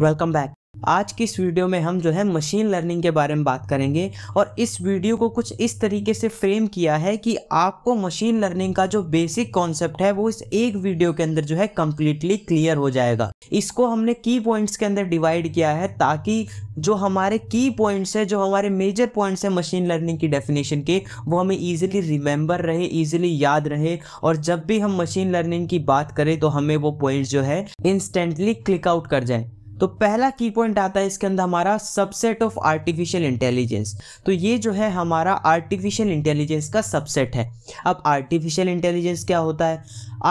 Welcome back आज की इस वीडियो में हम जो है मशीन लर्निंग के बारे में बात करेंगे और इस वीडियो को कुछ इस तरीके से फ्रेम किया है कि आपको मशीन लर्निंग का जो बेसिक कॉन्सेप्ट है वो इस एक वीडियो के अंदर जो है कम्प्लीटली क्लियर हो जाएगा इसको हमने की पॉइंट्स के अंदर डिवाइड किया है ताकि जो हमारे की पॉइंट्स है जो हमारे मेजर पॉइंट्स हैं मशीन लर्निंग की डेफिनेशन के वो हमें ईजिली रिमेंबर रहे ईजिली याद रहे और जब भी हम मशीन लर्निंग की बात करें तो हमें वो पॉइंट्स जो है इंस्टेंटली क्लिक आउट कर जाए तो पहला की पॉइंट आता है इसके अंदर हमारा सबसेट ऑफ आर्टिफिशियल इंटेलिजेंस तो ये जो है हमारा आर्टिफिशियल इंटेलिजेंस का सबसेट है अब आर्टिफिशियल इंटेलिजेंस क्या होता है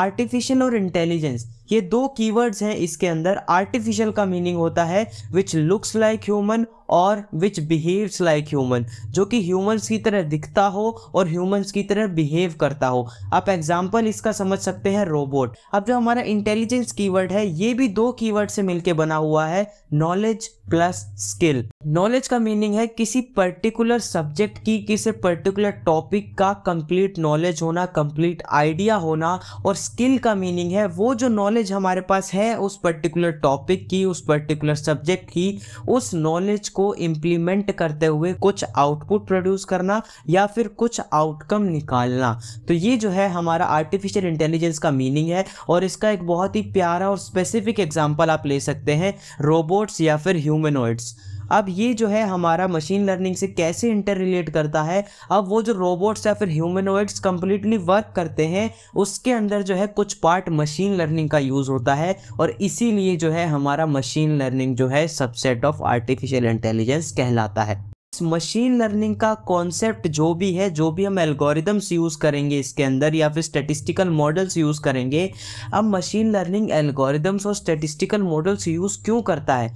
आर्टिफिशियल और इंटेलिजेंस ये दो कीवर्ड्स हैं इसके अंदर आर्टिफिशियल का मीनिंग होता है विच लुक्स लाइक ह्यूमन और विच बिहेव्स लाइक ह्यूमन जो कि ह्यूमंस की तरह दिखता हो और ह्यूमंस की तरह बिहेव करता हो आप एग्जाम्पल इसका समझ सकते हैं रोबोट अब जो हमारा इंटेलिजेंस कीवर्ड है ये भी दो कीवर्ड से मिलकर बना हुआ है नॉलेज प्लस स्किल नॉलेज का मीनिंग है किसी पर्टिकुलर सब्जेक्ट की किसी पर्टिकुलर टॉपिक का कंप्लीट नॉलेज होना कंप्लीट आइडिया होना और स्किल का मीनिंग है वो जो नॉलेज हमारे पास है उस पर्टिकुलर टॉपिक की उस पर्टिकुलर सब्जेक्ट की उस नॉलेज को इम्प्लीमेंट करते हुए कुछ आउटपुट प्रोड्यूस करना या फिर कुछ आउटकम निकालना तो ये जो है हमारा आर्टिफिशियल इंटेलिजेंस का मीनिंग है और इसका एक बहुत ही प्यारा और स्पेसिफिक एग्जाम्पल आप ले सकते हैं रोबोट्स या फिर ह्यूमेनॉइड्स अब ये जो है हमारा मशीन लर्निंग से कैसे इंटर रिलेट करता है अब वो जो रोबोट्स या फिर ह्यूमेनोइड्स कम्प्लीटली वर्क करते हैं उसके अंदर जो है कुछ पार्ट मशीन लर्निंग का यूज़ होता है और इसीलिए जो है हमारा मशीन लर्निंग जो है सबसेट ऑफ आर्टिफिशियल इंटेलिजेंस कहलाता है मशीन लर्निंग का कॉन्सेप्ट जो भी है जो भी हम एल्गोरिदम्स यूज़ करेंगे इसके अंदर या फिर स्टेटिस्टिकल मॉडल्स यूज़ करेंगे अब मशीन लर्निंग एल्गोरिदम्स और स्टेटिस्टिकल मॉडल्स यूज़ क्यों करता है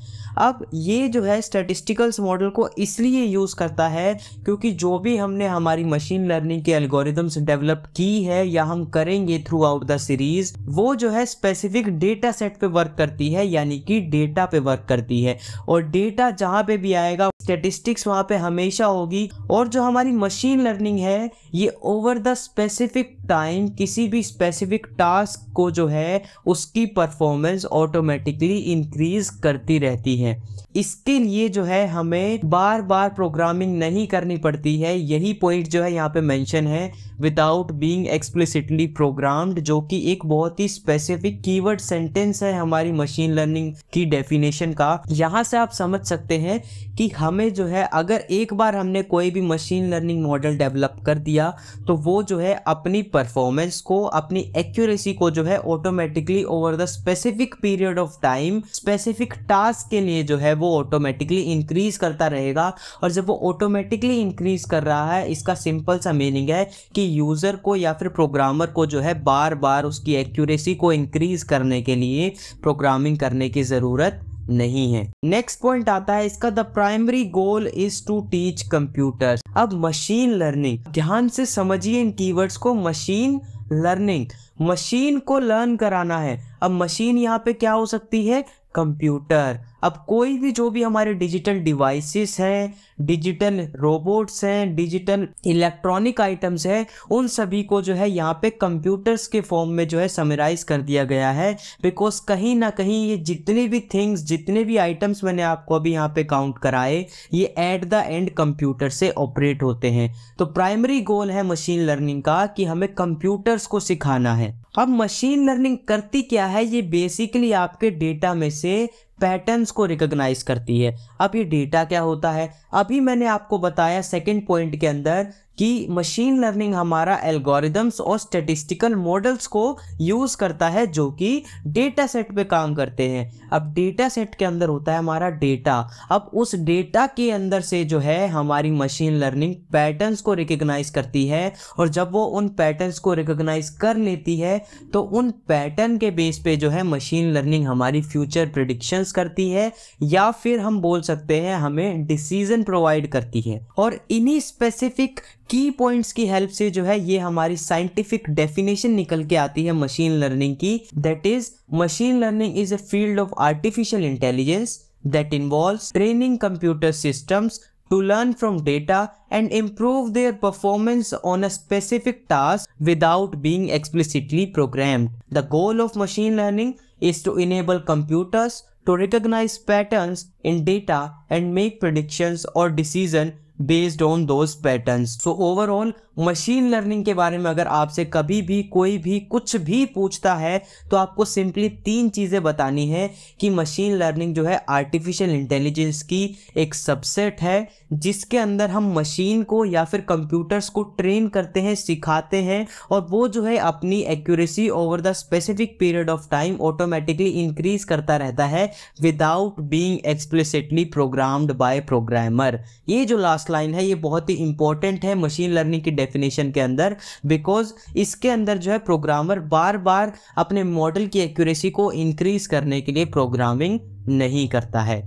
अब ये जो है स्टेटिस्टिकल्स मॉडल को इसलिए यूज़ करता है क्योंकि जो भी हमने हमारी मशीन लर्निंग के एल्गोरिदम्स डेवलप की है या हम करेंगे थ्रू आउट द सीरीज़ वो जो है स्पेसिफिक डेटा सेट पे वर्क करती है यानी कि डेटा पे वर्क करती है और डेटा जहाँ पे भी आएगा स्टेटिस्टिक्स वहाँ पे हमेशा होगी और जो हमारी मशीन लर्निंग है ये ओवर द स्पेसिफिक टाइम किसी भी स्पेसिफिक टास्क को जो है उसकी परफॉर्मेंस ऑटोमेटिकली इंक्रीज करती रहती है इसके लिए जो है हमें बार बार प्रोग्रामिंग नहीं करनी पड़ती है यही पॉइंट जो है यहाँ पे मेंशन है विदाउट बीइंग एक्सप्लिसिटली प्रोग्राम्ड जो कि एक बहुत ही स्पेसिफिक कीवर्ड सेंटेंस है हमारी मशीन लर्निंग की डेफिनेशन का यहाँ से आप समझ सकते हैं कि हमें जो है अगर अगर एक बार हमने कोई भी मशीन लर्निंग मॉडल डेवलप कर दिया तो वो जो है अपनी परफॉर्मेंस को अपनी एक्यूरेसी को जो है automatically over the specific period of time specific task के लिए जो है वो ऑटोमेटिकली इंक्रीज करता रहेगा और जब वो ऑटोमेटिकली इंक्रीज कर रहा है इसका सिंपल सा मीनिंग है कि यूज़र को या फिर प्रोग्रामर को जो है बार बार उसकी एक्यूरेसी को इंक्रीज करने के लिए प्रोग्रामिंग करने की ज़रूरत नहीं है नेक्स्ट पॉइंट आता है इसका the primary goal is to teach computer अब मशीन लर्निंग ध्यान से समझिए इन कीवर्ड्स को मशीन लर्निंग मशीन को लर्न कराना है अब मशीन यहाँ पे क्या हो सकती है कंप्यूटर अब कोई भी जो भी हमारे डिजिटल डिवाइसेस हैं डिजिटल रोबोट्स हैं डिजिटल इलेक्ट्रॉनिक आइटम्स हैं उन सभी को जो है यहाँ पे कंप्यूटर्स के फॉर्म में जो है समराइज़ कर दिया गया है बिकॉज कहीं ना कहीं ये जितने भी थिंग्स जितने भी आइटम्स मैंने आपको अभी यहाँ पे काउंट कराए ये एट द एंड कंप्यूटर से ऑपरेट होते हैं तो प्राइमरी गोल है मशीन लर्निंग का कि हमें कंप्यूटर्स को सिखाना है अब मशीन लर्निंग करती क्या है ये बेसिकली आपके डेटा में से पैटर्न्स को रिकग्नाइज करती है अब ये डेटा क्या होता है अभी मैंने आपको बताया सेकेंड पॉइंट के अंदर कि मशीन लर्निंग हमारा एल्गोरिदम्स और स्टेटिस्टिकल मॉडल्स को यूज़ करता है जो कि डेटा सेट पे काम करते हैं अब डेटा सेट के अंदर होता है हमारा डेटा अब उस डेटा के अंदर से जो है हमारी मशीन लर्निंग पैटर्न्स को रिकग्नाइज करती है और जब वो उन पैटर्न्स को रिकग्नाइज कर लेती है तो उन पैटर्न के बेस पे जो है मशीन लर्निंग हमारी फ्यूचर प्रिडिक्शंस करती है या फिर हम बोल सकते हैं हमें डिसीजन प्रोवाइड करती है और इन्हीं स्पेसिफिक की पॉइंट्स की हेल्प से जो है ये हमारी साइंटिफिक डेफिनेशन निकल के आती है मशीन लर्निंग की that is machine learning is a field of artificial intelligence that involve training computer systems to learn from data and improve their performance on a specific task without being explicitly program the goal of machine learning is to enable computers to recognise pattern in data and make predictions or decision based on those patterns. So overall machine learning के बारे में अगर आपसे कभी भी कोई भी कुछ भी पूछता है तो आपको simply तीन चीज़ें बतानी है कि मशीन लर्निंग जो है आर्टिफिशियल इंटेलिजेंस की एक सबसेट है जिसके अंदर हम मशीन को या फिर कंप्यूटर्स को ट्रेन करते हैं सिखाते हैं और वो जो है अपनी accuracy over the specific period of time automatically increase करता रहता है without being ex explicitly programmed by programmer ये जो लास्ट लाइन है ये बहुत ही इंपॉर्टेंट है मशीन लर्निंग की डेफिनेशन के अंदर बिकॉज इसके अंदर जो है प्रोग्रामर बार बार अपने मॉडल की एक्यूरेसी को इंक्रीज करने के लिए प्रोग्रामिंग नहीं करता है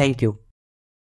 थैंक यू